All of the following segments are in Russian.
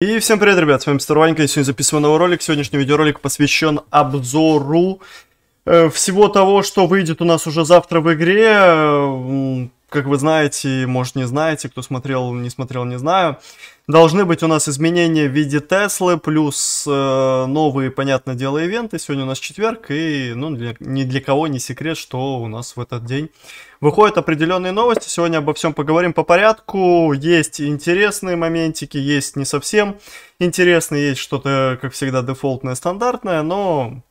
И всем привет, ребят, с вами Мистер Ванька, и сегодня записываю новый ролик. Сегодняшний видеоролик посвящен обзору э, всего того, что выйдет у нас уже завтра в игре как вы знаете, может не знаете, кто смотрел, не смотрел, не знаю. Должны быть у нас изменения в виде Теслы, плюс э, новые, понятное дело, ивенты. Сегодня у нас четверг, и ну, для, ни для кого не секрет, что у нас в этот день выходят определенные новости. Сегодня обо всем поговорим по порядку. Есть интересные моментики, есть не совсем интересные, есть что-то, как всегда, дефолтное, стандартное, но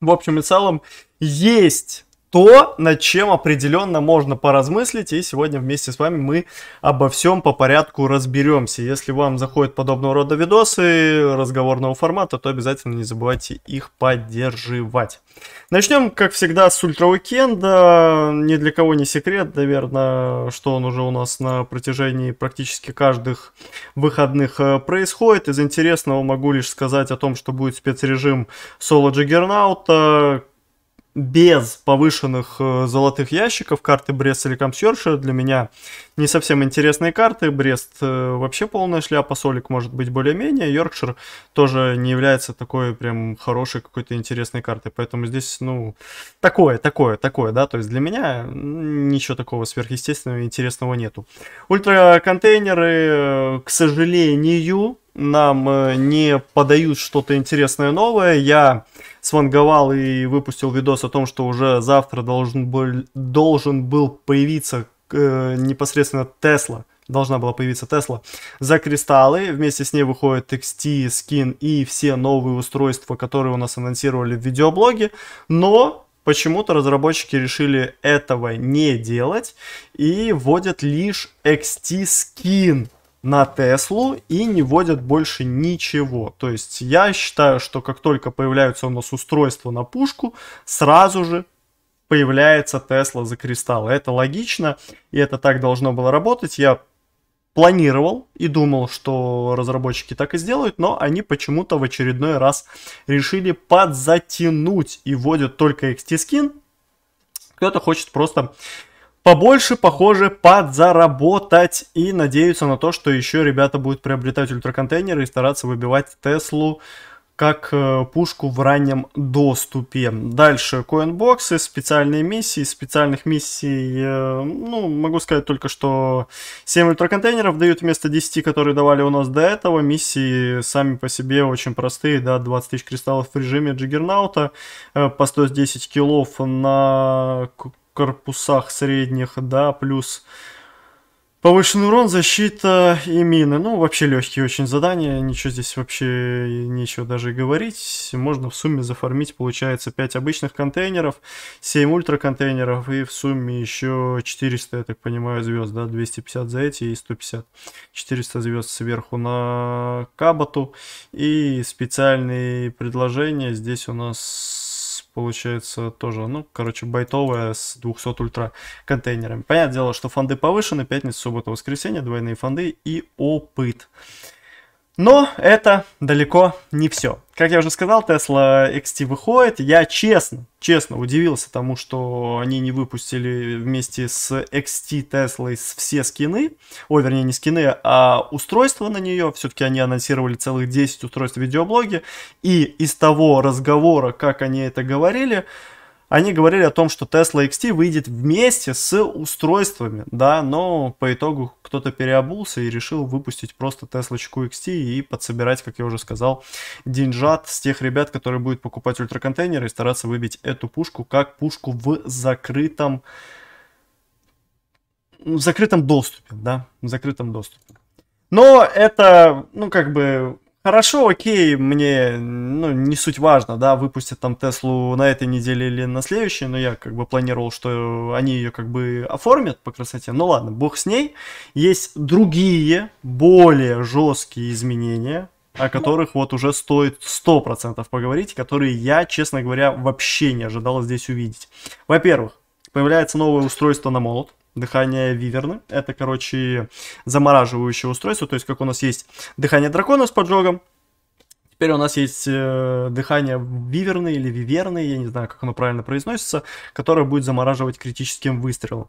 в общем и целом есть то, над чем определенно можно поразмыслить. И сегодня вместе с вами мы обо всем по порядку разберемся. Если вам заходят подобного рода видосы разговорного формата, то обязательно не забывайте их поддерживать. Начнем, как всегда, с Ультра Уикенда. Ни для кого не секрет, наверное, что он уже у нас на протяжении практически каждых выходных э, происходит. Из интересного могу лишь сказать о том, что будет спецрежим соло Джиггернаута, без повышенных э, золотых ящиков карты Брест или Комсерша э, для меня не совсем интересные карты. Брест э, вообще полная шляпа, Солик может быть более-менее, Йоркшир тоже не является такой прям хорошей какой-то интересной картой, поэтому здесь, ну, такое, такое, такое, да, то есть для меня ничего такого сверхъестественного интересного нету. Ультраконтейнеры, к сожалению, нам не подают что-то интересное новое, я сванговал и выпустил видос о том, что уже завтра должен был, должен был появиться э, непосредственно Тесла, должна была появиться Тесла, за кристаллы. Вместе с ней выходит XT, скин и все новые устройства, которые у нас анонсировали в видеоблоге. Но почему-то разработчики решили этого не делать и вводят лишь XT скин на Теслу и не вводят больше ничего. То есть я считаю, что как только появляются у нас устройства на пушку, сразу же появляется Тесла за кристалл. Это логично, и это так должно было работать. Я планировал и думал, что разработчики так и сделают, но они почему-то в очередной раз решили подзатянуть и вводят только XT-скин. Кто-то хочет просто побольше, похоже, подзаработать. И надеются на то, что еще ребята будут приобретать ультраконтейнеры и стараться выбивать Теслу как э, пушку в раннем доступе. Дальше коинбоксы, специальные миссии. Специальных миссий, э, ну, могу сказать только, что 7 ультраконтейнеров дают вместо 10, которые давали у нас до этого. Миссии сами по себе очень простые, да, 20 тысяч кристаллов в режиме джиггернаута, э, по 110 килов на корпусах средних, да, плюс повышенный урон, защита и мины. Ну, вообще легкие очень задания, ничего здесь вообще нечего даже говорить. Можно в сумме зафармить, получается, 5 обычных контейнеров, 7 ультра контейнеров и в сумме еще 400, я так понимаю, звезд, да, 250 за эти и 150. 400 звезд сверху на Кабату. И специальные предложения здесь у нас получается, тоже, ну, короче, байтовая с 200 ультра контейнерами. Понятное дело, что фонды повышены, пятница, суббота, воскресенье, двойные фонды и опыт. Но это далеко не все как я уже сказал, Tesla XT выходит. Я честно, честно удивился тому, что они не выпустили вместе с XT Tesla все скины. Ой, вернее, не скины, а устройства на нее. Все-таки они анонсировали целых 10 устройств в видеоблоге. И из того разговора, как они это говорили, они говорили о том, что Tesla XT выйдет вместе с устройствами, да, но по итогу кто-то переобулся и решил выпустить просто Tesla XT и подсобирать, как я уже сказал, деньжат с тех ребят, которые будут покупать ультраконтейнеры и стараться выбить эту пушку как пушку в закрытом в закрытом доступе, да, в закрытом доступе. Но это, ну, как бы, хорошо, окей, мне, ну, не суть важно, да, выпустят там Теслу на этой неделе или на следующей, но я как бы планировал, что они ее как бы оформят по красоте. Ну ладно, бог с ней. Есть другие, более жесткие изменения, о которых вот уже стоит 100% поговорить, которые я, честно говоря, вообще не ожидал здесь увидеть. Во-первых, появляется новое устройство на молот, Дыхание Виверны. Это, короче, замораживающее устройство. То есть, как у нас есть дыхание дракона с поджогом. Теперь у нас есть э, дыхание Виверны или Виверны, я не знаю, как оно правильно произносится, которое будет замораживать критическим выстрелом.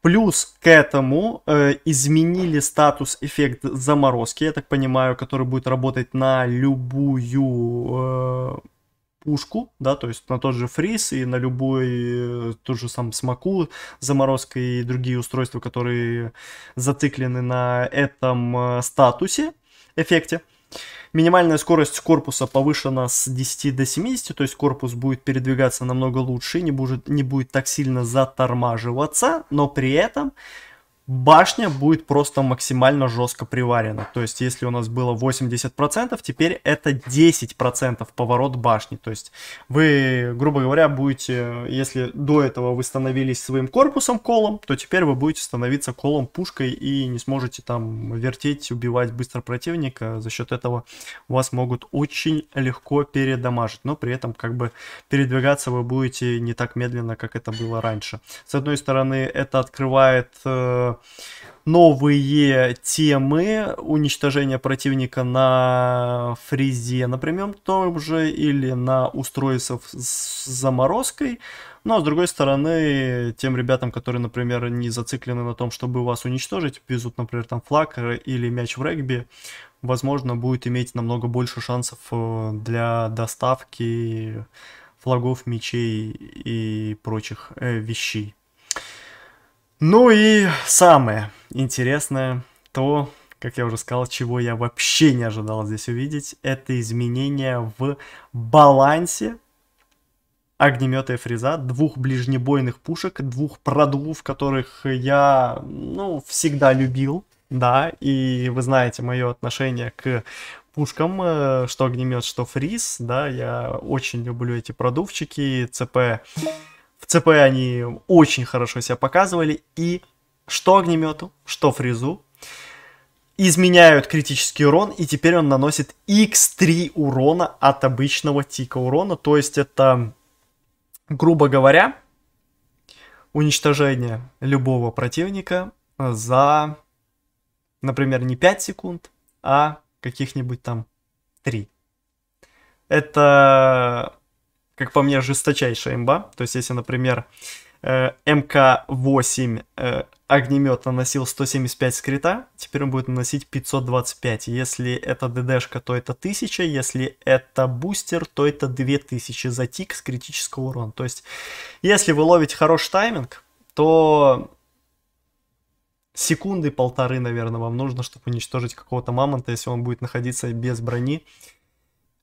Плюс к этому э, изменили статус эффект заморозки, я так понимаю, который будет работать на любую... Э, пушку, да, то есть на тот же фриз и на любой, э, ту же сам смоку, заморозка и другие устройства, которые зациклены на этом э, статусе, эффекте. Минимальная скорость корпуса повышена с 10 до 70, то есть корпус будет передвигаться намного лучше, не будет, не будет так сильно затормаживаться, но при этом башня будет просто максимально жестко приварена. То есть, если у нас было 80%, теперь это 10% поворот башни. То есть, вы, грубо говоря, будете, если до этого вы становились своим корпусом колом, то теперь вы будете становиться колом пушкой и не сможете там вертеть, убивать быстро противника. За счет этого вас могут очень легко передамажить, но при этом как бы передвигаться вы будете не так медленно, как это было раньше. С одной стороны, это открывает э, новые темы уничтожения противника на фрезе, например, том же, или на устройствах с заморозкой. Но, ну, а с другой стороны, тем ребятам, которые, например, не зациклены на том, чтобы вас уничтожить, везут, например, там флаг или мяч в регби, возможно, будет иметь намного больше шансов э, для доставки флагов, мечей и прочих э, вещей. Ну и самое интересное, то, как я уже сказал, чего я вообще не ожидал здесь увидеть, это изменения в балансе огнемета и фреза, двух ближнебойных пушек, двух продувов, которых я, ну, всегда любил, да, и вы знаете мое отношение к пушкам, э, что огнемет, что фриз, да, я очень люблю эти продувчики, ЦП в ЦП они очень хорошо себя показывали. И что огнемету, что фрезу изменяют критический урон, и теперь он наносит x3 урона от обычного тика урона. То есть это, грубо говоря, уничтожение любого противника за, например, не 5 секунд, а каких-нибудь там 3. Это как по мне, жесточайшая имба. То есть, если, например, э, МК-8 э, огнемет наносил 175 скрита, теперь он будет наносить 525. Если это ДДшка, то это 1000, если это бустер, то это 2000 за тик с критического урона. То есть, если вы ловите хороший тайминг, то секунды полторы, наверное, вам нужно, чтобы уничтожить какого-то мамонта, если он будет находиться без брони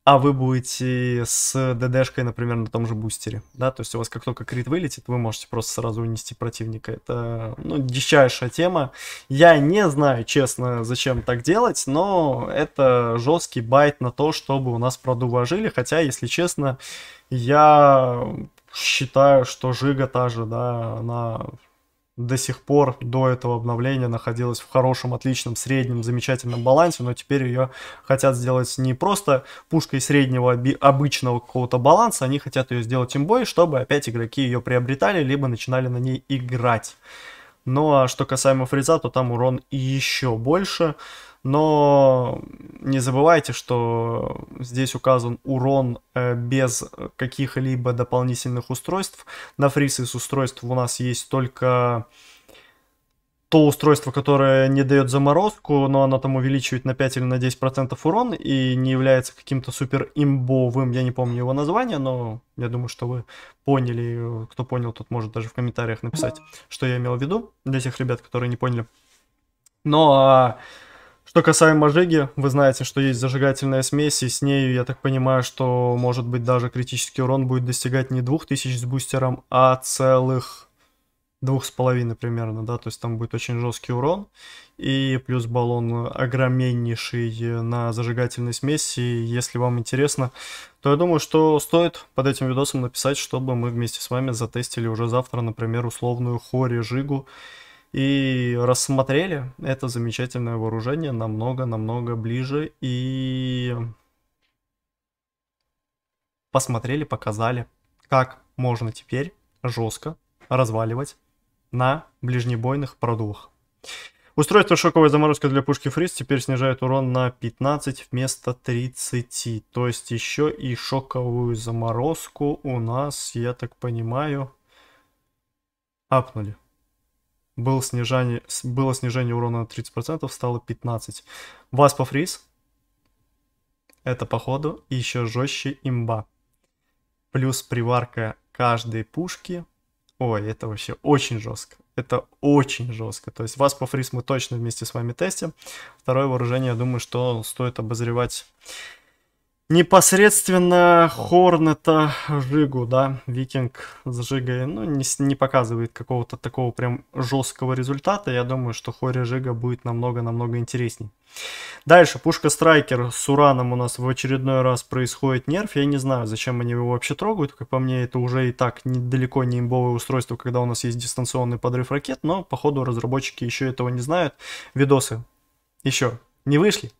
а вы будете с ДДшкой, например, на том же бустере, да, то есть у вас как только крит вылетит, вы можете просто сразу унести противника, это, ну, дичайшая тема, я не знаю, честно, зачем так делать, но это жесткий байт на то, чтобы у нас продуважили, хотя, если честно, я считаю, что Жига та же, да, она до сих пор до этого обновления находилась в хорошем, отличном, среднем, замечательном балансе, но теперь ее хотят сделать не просто пушкой среднего обычного какого-то баланса, они хотят ее сделать имбой, чтобы опять игроки ее приобретали, либо начинали на ней играть. Ну а что касаемо фриза, то там урон еще больше но не забывайте, что здесь указан урон э, без каких-либо дополнительных устройств. На фриз из устройств у нас есть только то устройство, которое не дает заморозку, но оно там увеличивает на 5 или на 10% урон и не является каким-то супер имбовым, я не помню его название, но я думаю, что вы поняли, кто понял, тот может даже в комментариях написать, что я имел в виду, для тех ребят, которые не поняли. Но а, что касаемо жиги, вы знаете, что есть зажигательная смесь, и с нею, я так понимаю, что, может быть, даже критический урон будет достигать не 2000 с бустером, а целых двух с половиной примерно, да, то есть там будет очень жесткий урон, и плюс баллон огромнейший на зажигательной смеси, если вам интересно, то я думаю, что стоит под этим видосом написать, чтобы мы вместе с вами затестили уже завтра, например, условную Хори Жигу, и рассмотрели это замечательное вооружение намного-намного ближе и посмотрели, показали, как можно теперь жестко разваливать на ближнебойных продулах. Устройство шоковой заморозки для пушки Фриз теперь снижает урон на 15 вместо 30. То есть еще и шоковую заморозку у нас, я так понимаю, апнули было снижение было снижение урона на 30%, стало 15. Васпа фриз. Это походу еще жестче имба. Плюс приварка каждой пушки. Ой, это вообще очень жестко. Это очень жестко. То есть вас фриз мы точно вместе с вами тестим. Второе вооружение, я думаю, что стоит обозревать непосредственно Хорнета Жигу, да, Викинг с Жигой, ну, не, не показывает какого-то такого прям жесткого результата. Я думаю, что Хори Жига будет намного-намного интересней. Дальше, пушка Страйкер с Ураном у нас в очередной раз происходит нерв. Я не знаю, зачем они его вообще трогают. Как по мне, это уже и так недалеко не имбовое устройство, когда у нас есть дистанционный подрыв ракет, но, походу, разработчики еще этого не знают. Видосы еще не вышли.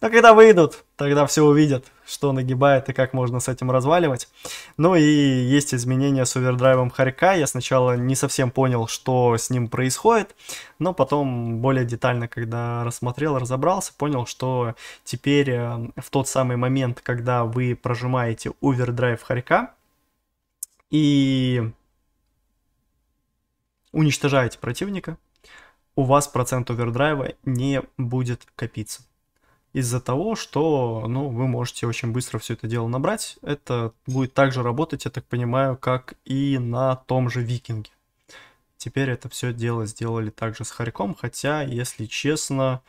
Но когда выйдут, тогда все увидят, что нагибает и как можно с этим разваливать. Ну и есть изменения с овердрайвом Харька. Я сначала не совсем понял, что с ним происходит, но потом более детально, когда рассмотрел, разобрался, понял, что теперь э, в тот самый момент, когда вы прожимаете овердрайв Харька и уничтожаете противника, у вас процент овердрайва не будет копиться из-за того, что ну, вы можете очень быстро все это дело набрать. Это будет также работать, я так понимаю, как и на том же Викинге. Теперь это все дело сделали также с Харьком, хотя, если честно,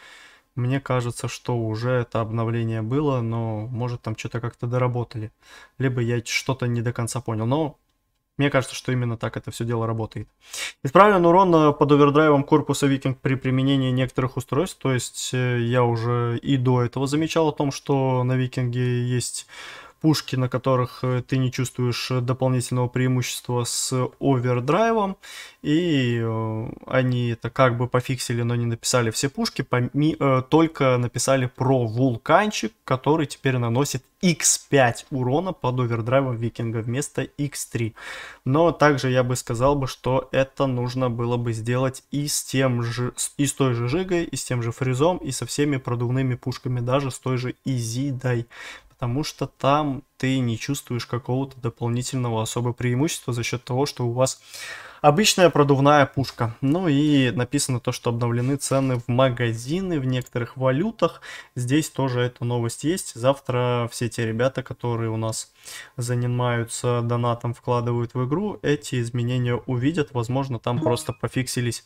мне кажется, что уже это обновление было, но может там что-то как-то доработали. Либо я что-то не до конца понял. Но мне кажется, что именно так это все дело работает. Исправлен урон э, под овердрайвом корпуса Викинг при применении некоторых устройств. То есть э, я уже и до этого замечал о том, что на Викинге есть пушки, на которых э, ты не чувствуешь э, дополнительного преимущества с овердрайвом, и э, они это как бы пофиксили, но не написали все пушки, поми- только написали про вулканчик, который теперь наносит x5 урона под овердрайвом викинга вместо x3. Но также я бы сказал бы, что это нужно было бы сделать и с тем же, и с той же жигой, и с тем же фризом, и со всеми продувными пушками, даже с той же изидой, потому что там ты не чувствуешь какого-то дополнительного особо преимущества за счет того, что у вас обычная продувная пушка. Ну и написано то, что обновлены цены в магазины в некоторых валютах. Здесь тоже эта новость есть. Завтра все те ребята, которые у нас занимаются донатом, вкладывают в игру, эти изменения увидят. Возможно, там просто пофиксились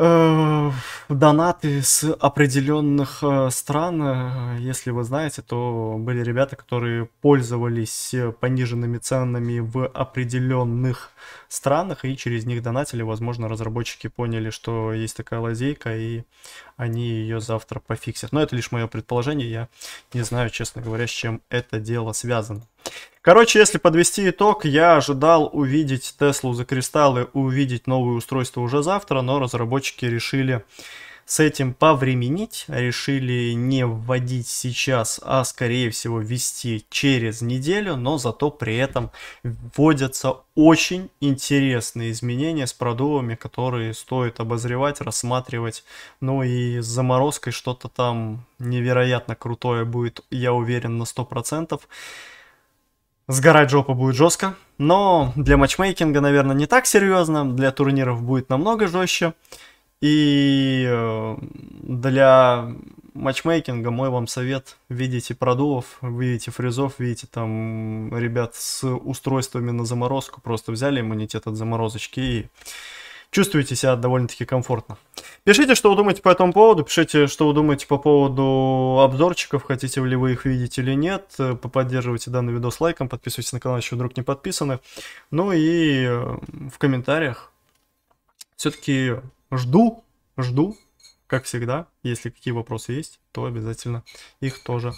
Э, донаты с определенных э, стран. Э, если вы знаете, то были ребята, которые пользовались пониженными ценами в определенных странах, и через них донатили. Возможно, разработчики поняли, что есть такая лазейка, и они ее завтра пофиксят. Но это лишь мое предположение, я не знаю, честно говоря, с чем это дело связано. Короче, если подвести итог, я ожидал увидеть Теслу за кристаллы, увидеть новые устройства уже завтра, но разработчики решили с этим повременить, решили не вводить сейчас, а скорее всего ввести через неделю, но зато при этом вводятся очень интересные изменения с продувами, которые стоит обозревать, рассматривать. Ну и с заморозкой что-то там невероятно крутое будет, я уверен, на 100%. Сгорать жопа будет жестко, но для матчмейкинга, наверное, не так серьезно, для турниров будет намного жестче. И э, для матчмейкинга мой вам совет, видите продувов, видите фризов, видите там ребят с устройствами на заморозку, просто взяли иммунитет от заморозочки и чувствуете себя довольно-таки комфортно. Пишите, что вы думаете по этому поводу, пишите, что вы думаете по поводу обзорчиков, хотите ли вы их видеть или нет. Поддерживайте данный видос лайком, подписывайтесь на канал, если вдруг не подписаны. Ну и э, в комментариях все-таки жду, жду, как всегда, если какие вопросы есть, то обязательно их тоже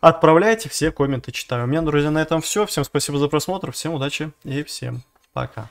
отправляйте, все комменты читаю. У меня, друзья, на этом все. Всем спасибо за просмотр, всем удачи и всем пока.